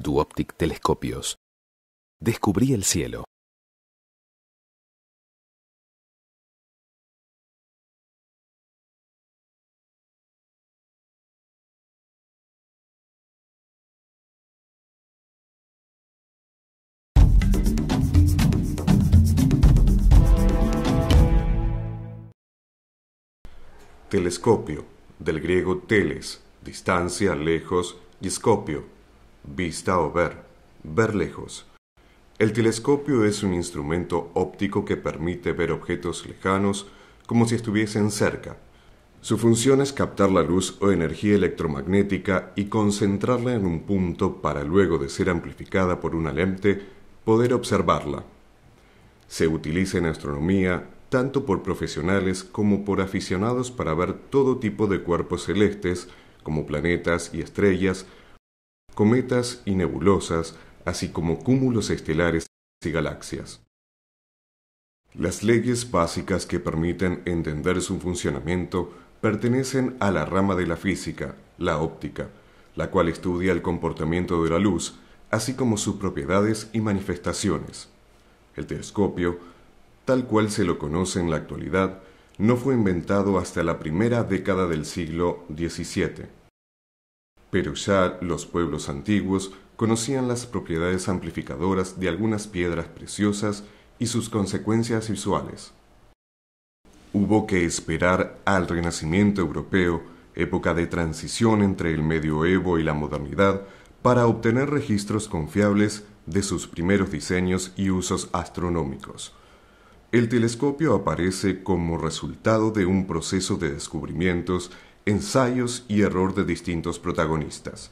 Duoptic telescopios, descubrí el cielo. Telescopio, del griego teles, distancia, lejos, y scopio, vista o ver, ver lejos. El telescopio es un instrumento óptico que permite ver objetos lejanos como si estuviesen cerca. Su función es captar la luz o energía electromagnética y concentrarla en un punto para luego de ser amplificada por una lente poder observarla. Se utiliza en astronomía tanto por profesionales como por aficionados para ver todo tipo de cuerpos celestes como planetas y estrellas cometas y nebulosas, así como cúmulos estelares y galaxias. Las leyes básicas que permiten entender su funcionamiento pertenecen a la rama de la física, la óptica, la cual estudia el comportamiento de la luz, así como sus propiedades y manifestaciones. El telescopio, tal cual se lo conoce en la actualidad, no fue inventado hasta la primera década del siglo XVII pero ya los pueblos antiguos conocían las propiedades amplificadoras de algunas piedras preciosas y sus consecuencias visuales. Hubo que esperar al Renacimiento europeo, época de transición entre el medioevo y la modernidad, para obtener registros confiables de sus primeros diseños y usos astronómicos. El telescopio aparece como resultado de un proceso de descubrimientos ensayos y error de distintos protagonistas.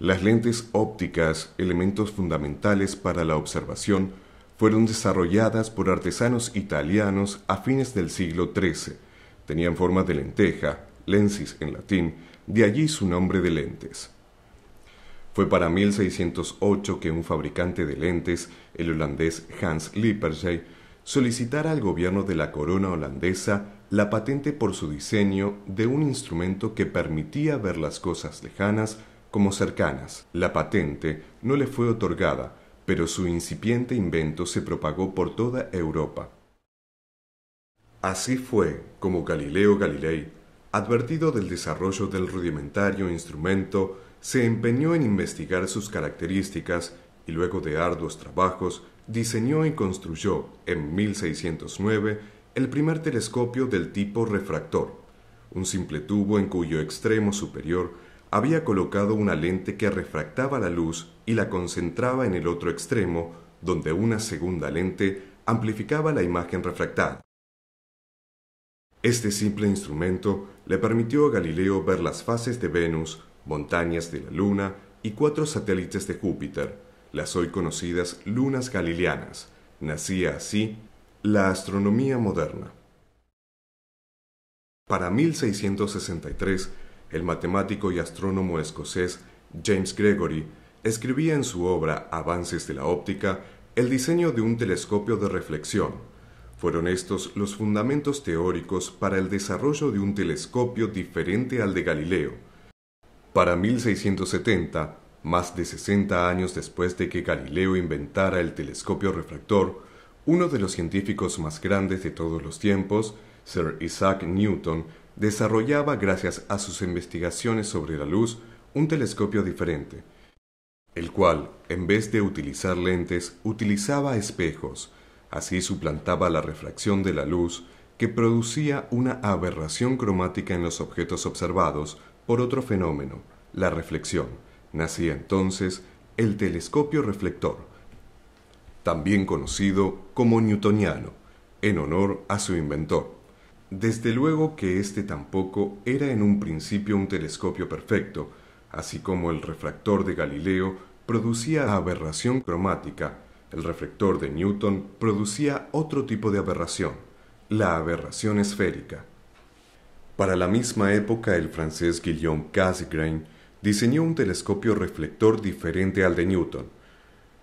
Las lentes ópticas, elementos fundamentales para la observación, fueron desarrolladas por artesanos italianos a fines del siglo XIII. Tenían forma de lenteja, lensis en latín, de allí su nombre de lentes. Fue para 1608 que un fabricante de lentes, el holandés Hans Lippershey, solicitara al gobierno de la corona holandesa la patente por su diseño de un instrumento que permitía ver las cosas lejanas como cercanas. La patente no le fue otorgada, pero su incipiente invento se propagó por toda Europa. Así fue como Galileo Galilei, advertido del desarrollo del rudimentario instrumento, se empeñó en investigar sus características y luego de arduos trabajos diseñó y construyó en 1609 el primer telescopio del tipo refractor, un simple tubo en cuyo extremo superior había colocado una lente que refractaba la luz y la concentraba en el otro extremo, donde una segunda lente amplificaba la imagen refractada. Este simple instrumento le permitió a Galileo ver las fases de Venus, montañas de la Luna y cuatro satélites de Júpiter, las hoy conocidas lunas galileanas. Nacía así la astronomía moderna. Para 1663, el matemático y astrónomo escocés James Gregory escribía en su obra Avances de la óptica el diseño de un telescopio de reflexión. Fueron estos los fundamentos teóricos para el desarrollo de un telescopio diferente al de Galileo. Para 1670, más de 60 años después de que Galileo inventara el telescopio refractor, uno de los científicos más grandes de todos los tiempos, Sir Isaac Newton, desarrollaba gracias a sus investigaciones sobre la luz un telescopio diferente, el cual, en vez de utilizar lentes, utilizaba espejos, así suplantaba la refracción de la luz que producía una aberración cromática en los objetos observados por otro fenómeno, la reflexión. Nacía entonces el telescopio reflector, también conocido como newtoniano, en honor a su inventor. Desde luego que este tampoco era en un principio un telescopio perfecto, así como el refractor de Galileo producía aberración cromática, el reflector de Newton producía otro tipo de aberración, la aberración esférica. Para la misma época, el francés Guillaume Cassegrain diseñó un telescopio reflector diferente al de Newton,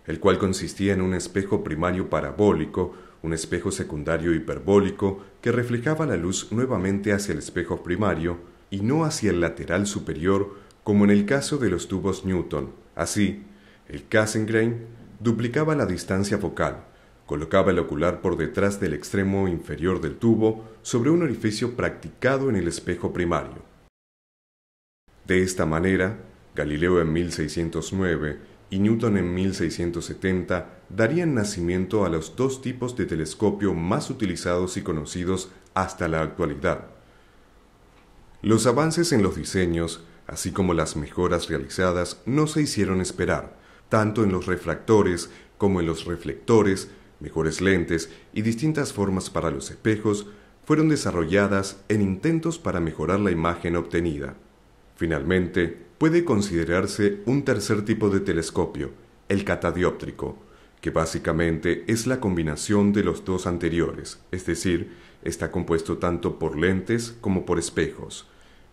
el cual consistía en un espejo primario parabólico, un espejo secundario hiperbólico que reflejaba la luz nuevamente hacia el espejo primario y no hacia el lateral superior como en el caso de los tubos Newton. Así, el Cassegrain duplicaba la distancia focal, colocaba el ocular por detrás del extremo inferior del tubo sobre un orificio practicado en el espejo primario. De esta manera, Galileo en 1609 y Newton en 1670 darían nacimiento a los dos tipos de telescopio más utilizados y conocidos hasta la actualidad. Los avances en los diseños, así como las mejoras realizadas, no se hicieron esperar, tanto en los refractores como en los reflectores, mejores lentes y distintas formas para los espejos fueron desarrolladas en intentos para mejorar la imagen obtenida. Finalmente, puede considerarse un tercer tipo de telescopio, el catadióptrico, que básicamente es la combinación de los dos anteriores, es decir, está compuesto tanto por lentes como por espejos.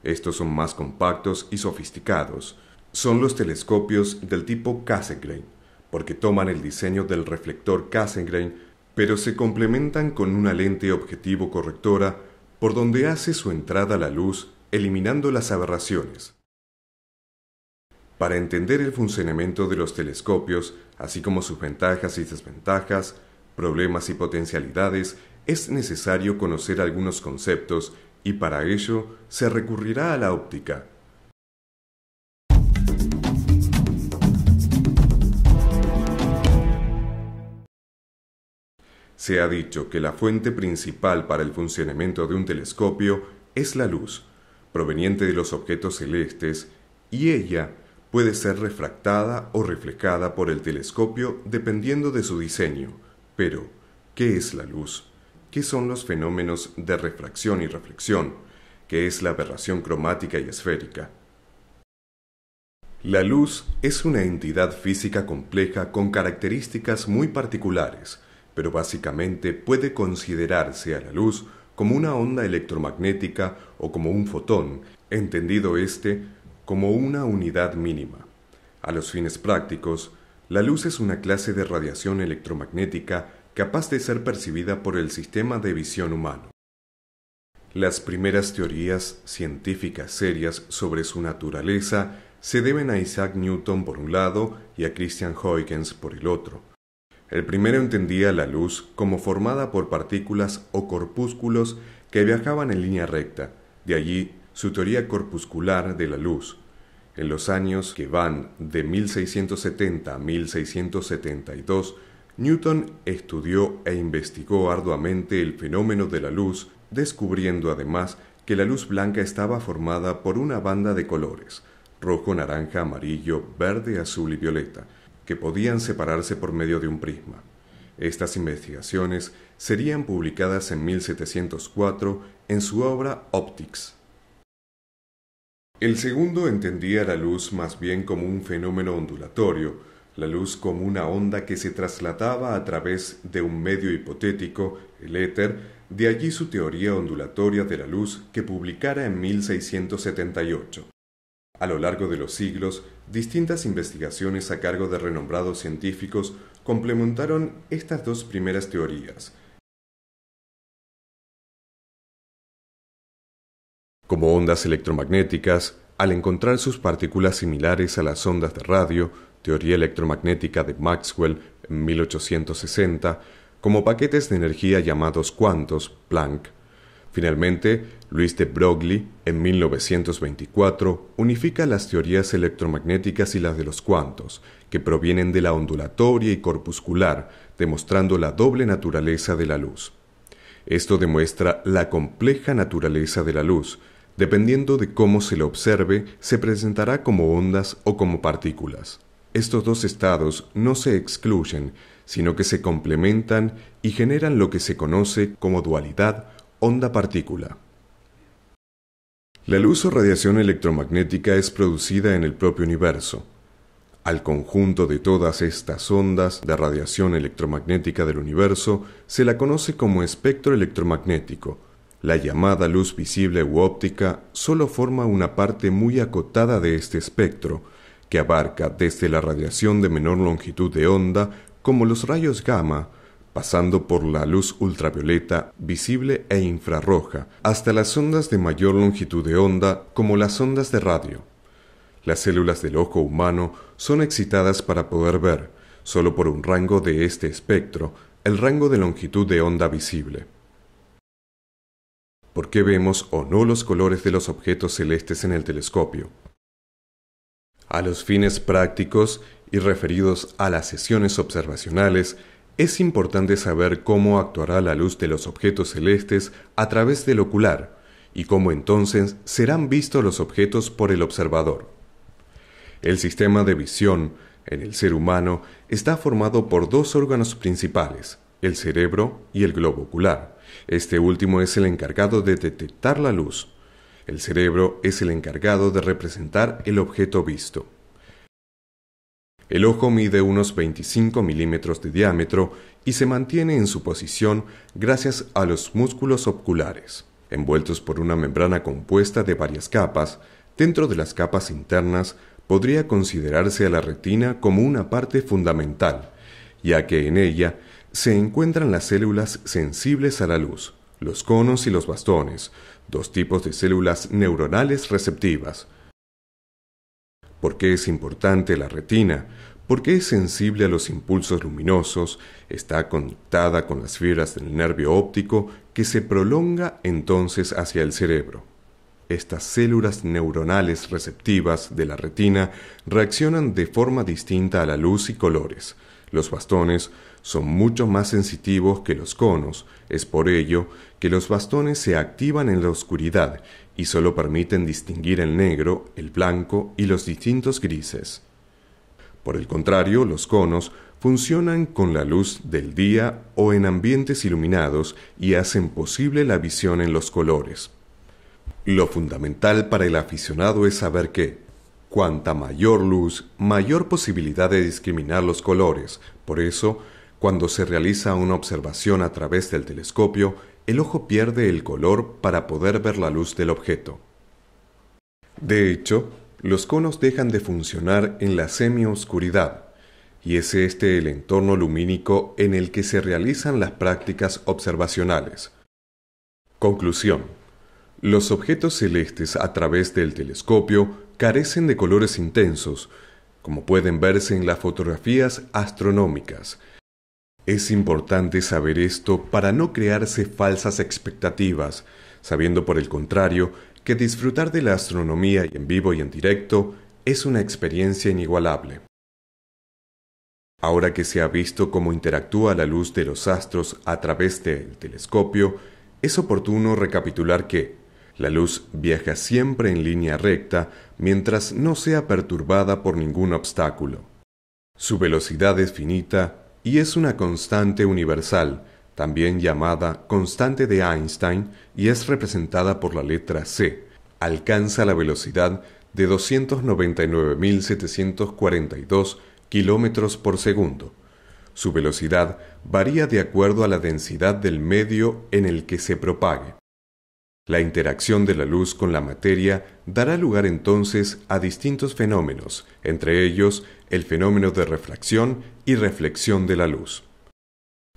Estos son más compactos y sofisticados. Son los telescopios del tipo Cassegrain, porque toman el diseño del reflector Cassegrain, pero se complementan con una lente objetivo correctora por donde hace su entrada la luz eliminando las aberraciones. Para entender el funcionamiento de los telescopios, así como sus ventajas y desventajas, problemas y potencialidades, es necesario conocer algunos conceptos y para ello se recurrirá a la óptica. Se ha dicho que la fuente principal para el funcionamiento de un telescopio es la luz, proveniente de los objetos celestes, y ella puede ser refractada o reflejada por el telescopio dependiendo de su diseño. Pero, ¿qué es la luz? ¿Qué son los fenómenos de refracción y reflexión? ¿Qué es la aberración cromática y esférica? La luz es una entidad física compleja con características muy particulares, pero básicamente puede considerarse a la luz como una onda electromagnética o como un fotón, entendido éste como una unidad mínima. A los fines prácticos, la luz es una clase de radiación electromagnética capaz de ser percibida por el sistema de visión humano. Las primeras teorías científicas serias sobre su naturaleza se deben a Isaac Newton por un lado y a Christian Huygens por el otro. El primero entendía la luz como formada por partículas o corpúsculos que viajaban en línea recta, de allí su teoría corpuscular de la luz. En los años que van de 1670 a 1672, Newton estudió e investigó arduamente el fenómeno de la luz, descubriendo además que la luz blanca estaba formada por una banda de colores, rojo, naranja, amarillo, verde, azul y violeta, que podían separarse por medio de un prisma. Estas investigaciones serían publicadas en 1704 en su obra Optics. El segundo entendía la luz más bien como un fenómeno ondulatorio, la luz como una onda que se trasladaba a través de un medio hipotético, el éter, de allí su teoría ondulatoria de la luz que publicara en 1678. A lo largo de los siglos, distintas investigaciones a cargo de renombrados científicos complementaron estas dos primeras teorías. Como ondas electromagnéticas, al encontrar sus partículas similares a las ondas de radio, teoría electromagnética de Maxwell en 1860, como paquetes de energía llamados cuantos, Planck, Finalmente, Luis de Broglie, en 1924, unifica las teorías electromagnéticas y las de los cuantos, que provienen de la ondulatoria y corpuscular, demostrando la doble naturaleza de la luz. Esto demuestra la compleja naturaleza de la luz. Dependiendo de cómo se la observe, se presentará como ondas o como partículas. Estos dos estados no se excluyen, sino que se complementan y generan lo que se conoce como dualidad Onda partícula. La luz o radiación electromagnética es producida en el propio universo. Al conjunto de todas estas ondas de radiación electromagnética del universo se la conoce como espectro electromagnético. La llamada luz visible u óptica solo forma una parte muy acotada de este espectro, que abarca desde la radiación de menor longitud de onda, como los rayos gamma, pasando por la luz ultravioleta, visible e infrarroja, hasta las ondas de mayor longitud de onda como las ondas de radio. Las células del ojo humano son excitadas para poder ver, solo por un rango de este espectro, el rango de longitud de onda visible. ¿Por qué vemos o no los colores de los objetos celestes en el telescopio? A los fines prácticos y referidos a las sesiones observacionales, es importante saber cómo actuará la luz de los objetos celestes a través del ocular y cómo entonces serán vistos los objetos por el observador. El sistema de visión en el ser humano está formado por dos órganos principales, el cerebro y el globo ocular. Este último es el encargado de detectar la luz. El cerebro es el encargado de representar el objeto visto. El ojo mide unos 25 milímetros de diámetro y se mantiene en su posición gracias a los músculos oculares, envueltos por una membrana compuesta de varias capas. Dentro de las capas internas podría considerarse a la retina como una parte fundamental, ya que en ella se encuentran las células sensibles a la luz, los conos y los bastones, dos tipos de células neuronales receptivas. ¿Por qué es importante la retina? Porque es sensible a los impulsos luminosos, está conectada con las fibras del nervio óptico que se prolonga entonces hacia el cerebro. Estas células neuronales receptivas de la retina reaccionan de forma distinta a la luz y colores. Los bastones son mucho más sensitivos que los conos, es por ello que los bastones se activan en la oscuridad y solo permiten distinguir el negro, el blanco y los distintos grises. Por el contrario, los conos funcionan con la luz del día o en ambientes iluminados y hacen posible la visión en los colores. Lo fundamental para el aficionado es saber que, cuanta mayor luz, mayor posibilidad de discriminar los colores. Por eso, cuando se realiza una observación a través del telescopio, el ojo pierde el color para poder ver la luz del objeto. De hecho, los conos dejan de funcionar en la semioscuridad, y es este el entorno lumínico en el que se realizan las prácticas observacionales. Conclusión. Los objetos celestes a través del telescopio carecen de colores intensos, como pueden verse en las fotografías astronómicas. Es importante saber esto para no crearse falsas expectativas, sabiendo por el contrario que disfrutar de la astronomía en vivo y en directo es una experiencia inigualable. Ahora que se ha visto cómo interactúa la luz de los astros a través del telescopio, es oportuno recapitular que la luz viaja siempre en línea recta mientras no sea perturbada por ningún obstáculo. Su velocidad es finita y es una constante universal también llamada constante de Einstein y es representada por la letra c. Alcanza la velocidad de 299.742 kilómetros por segundo. Su velocidad varía de acuerdo a la densidad del medio en el que se propague. La interacción de la luz con la materia dará lugar entonces a distintos fenómenos, entre ellos el fenómeno de refracción y reflexión de la luz.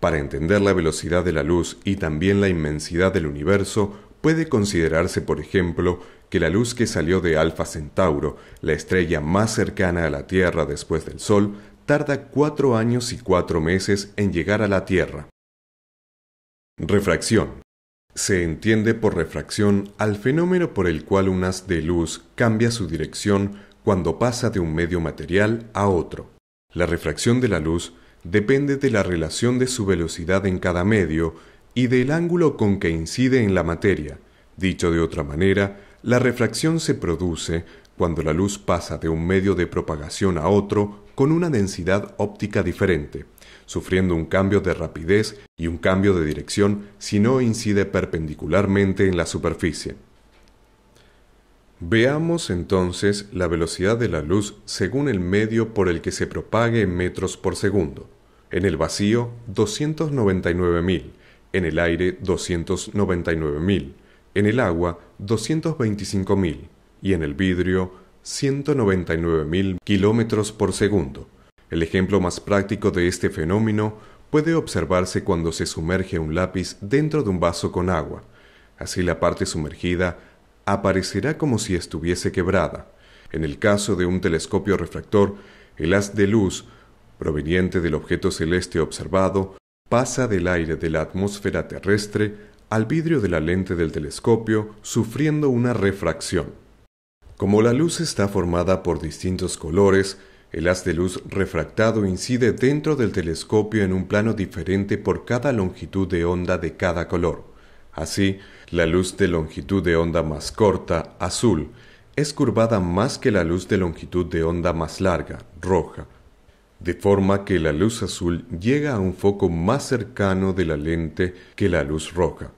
Para entender la velocidad de la luz y también la inmensidad del universo, puede considerarse, por ejemplo, que la luz que salió de Alfa Centauro, la estrella más cercana a la Tierra después del Sol, tarda cuatro años y cuatro meses en llegar a la Tierra. Refracción. Se entiende por refracción al fenómeno por el cual un haz de luz cambia su dirección cuando pasa de un medio material a otro. La refracción de la luz depende de la relación de su velocidad en cada medio y del ángulo con que incide en la materia. Dicho de otra manera, la refracción se produce cuando la luz pasa de un medio de propagación a otro con una densidad óptica diferente, sufriendo un cambio de rapidez y un cambio de dirección si no incide perpendicularmente en la superficie. Veamos entonces la velocidad de la luz según el medio por el que se propague en metros por segundo en el vacío 299.000, en el aire 299.000, en el agua 225.000 y en el vidrio 199.000 kilómetros por segundo. El ejemplo más práctico de este fenómeno puede observarse cuando se sumerge un lápiz dentro de un vaso con agua. Así la parte sumergida aparecerá como si estuviese quebrada. En el caso de un telescopio refractor, el haz de luz proveniente del objeto celeste observado, pasa del aire de la atmósfera terrestre al vidrio de la lente del telescopio sufriendo una refracción. Como la luz está formada por distintos colores, el haz de luz refractado incide dentro del telescopio en un plano diferente por cada longitud de onda de cada color. Así, la luz de longitud de onda más corta, azul, es curvada más que la luz de longitud de onda más larga, roja, de forma que la luz azul llega a un foco más cercano de la lente que la luz roja.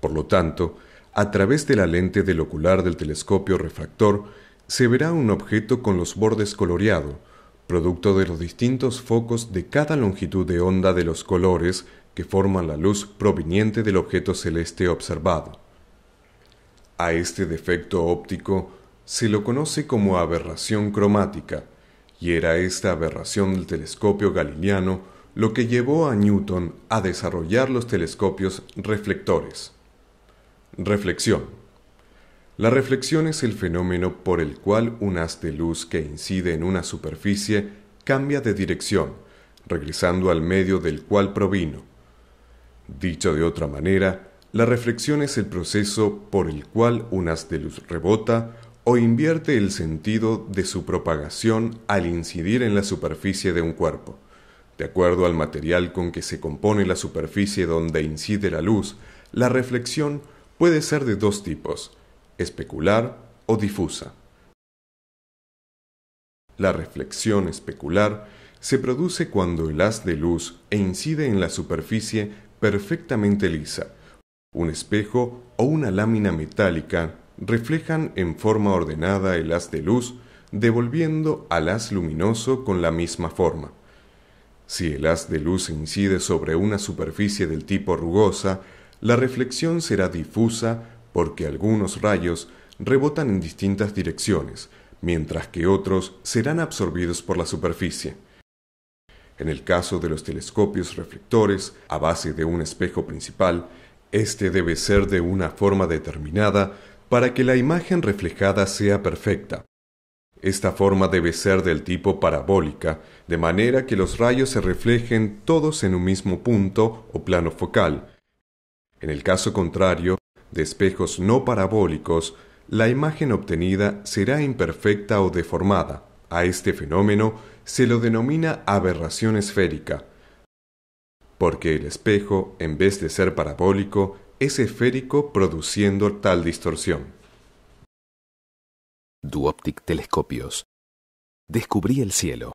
Por lo tanto, a través de la lente del ocular del telescopio refractor se verá un objeto con los bordes coloreado, producto de los distintos focos de cada longitud de onda de los colores que forman la luz proveniente del objeto celeste observado. A este defecto óptico se lo conoce como aberración cromática, y era esta aberración del telescopio galileano lo que llevó a Newton a desarrollar los telescopios reflectores. Reflexión. La reflexión es el fenómeno por el cual un haz de luz que incide en una superficie cambia de dirección, regresando al medio del cual provino. Dicho de otra manera, la reflexión es el proceso por el cual un haz de luz rebota o invierte el sentido de su propagación al incidir en la superficie de un cuerpo. De acuerdo al material con que se compone la superficie donde incide la luz, la reflexión puede ser de dos tipos, especular o difusa. La reflexión especular se produce cuando el haz de luz e incide en la superficie perfectamente lisa, un espejo o una lámina metálica reflejan en forma ordenada el haz de luz, devolviendo al haz luminoso con la misma forma. Si el haz de luz incide sobre una superficie del tipo rugosa, la reflexión será difusa porque algunos rayos rebotan en distintas direcciones, mientras que otros serán absorbidos por la superficie. En el caso de los telescopios reflectores, a base de un espejo principal, este debe ser de una forma determinada para que la imagen reflejada sea perfecta. Esta forma debe ser del tipo parabólica, de manera que los rayos se reflejen todos en un mismo punto o plano focal. En el caso contrario, de espejos no parabólicos, la imagen obtenida será imperfecta o deformada. A este fenómeno se lo denomina aberración esférica, porque el espejo, en vez de ser parabólico, es esférico produciendo tal distorsión. Duoptic Telescopios. Descubrí el cielo.